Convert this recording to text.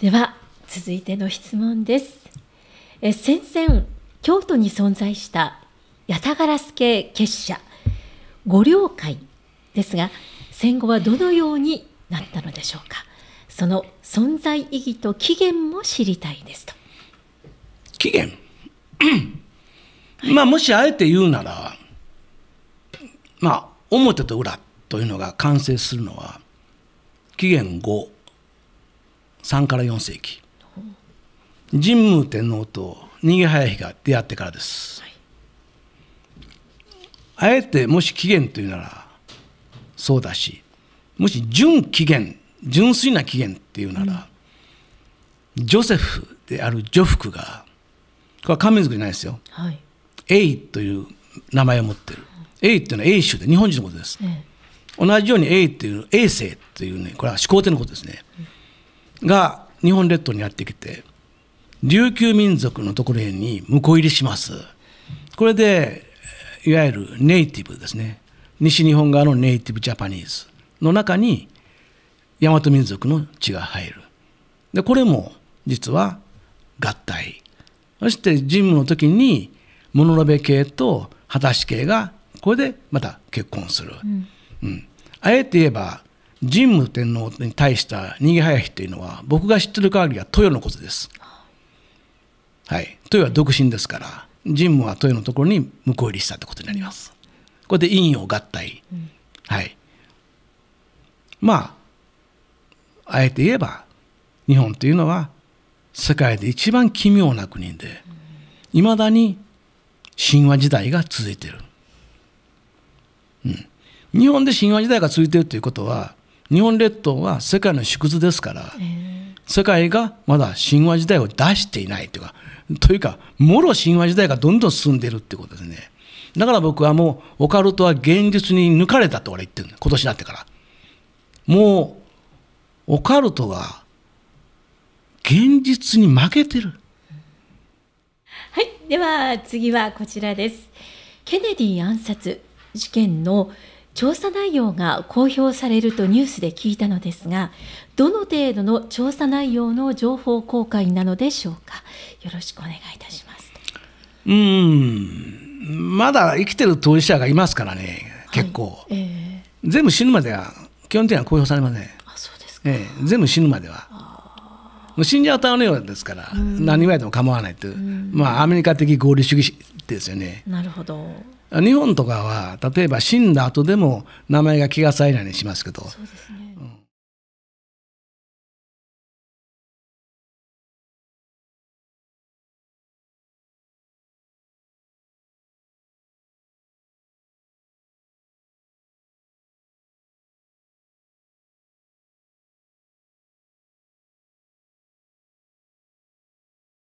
では続いての質問ですえ戦前京都に存在した八田烏系結社五稜会ですが戦後はどのようになったのでしょうかその存在意義と起源も知りたいですと起源まあもしあえて言うならまあ表と裏というのが完成するのは紀元後3から4世紀神武天皇と逃げ早日が出会ってからです、はい、あえてもし起源というならそうだしもし純起源純粋な起源っていうなら、うん、ジョセフであるジョフクがこれは神族じゃないですよ、はい、エイという名前を持ってる、エイっていうのはエイで日本人のことです、ええ、同じようにエイっていうエイというねこれは始皇帝のことですね、うんが日本列島にやってきて琉球民族のところへに向こう入りしますこれでいわゆるネイティブですね西日本側のネイティブジャパニーズの中に大和民族の血が入るでこれも実は合体そして神武の時に物ノべ系と果たし系がこれでまた結婚する、うん、うん、あえて言えば神武天皇に対した逃げ早いっというのは僕が知ってる限りは豊のことです。はい、豊は独身ですから神武は豊のところに向こう入りしたということになります。これで陰陽合体、うん、はい、まああえて言えば日本というのは世界で一番奇妙な国でいま、だに神話時代が続いている。うん、日本で神話時代が続いているということは日本列島は世界の縮図ですから、世界がまだ神話時代を出していないというか、というか、もろ神話時代がどんどん進んでいるってことですね。だから僕はもう、オカルトは現実に抜かれたと俺言ってる今年になってから。もう、オカルトは現実に負けてる。はい、では次はこちらです。ケネディ暗殺事件の調査内容が公表されるとニュースで聞いたのですが、どの程度の調査内容の情報公開なのでしょうか。よろしくお願いいたします。うん、まだ生きてる当事者がいますからね、結構。はいえー、全部死ぬまでは基本的には公表されません。あそうですか、ええ、全部死ぬまでは。う死んじゃうためのようですから、うん、何言われても構わないという、うん、まあ、アメリカ的合理主義ですよね。なるほど日本とかは例えば死んだ後でも名前が気がさえないにしますけど、そうですね、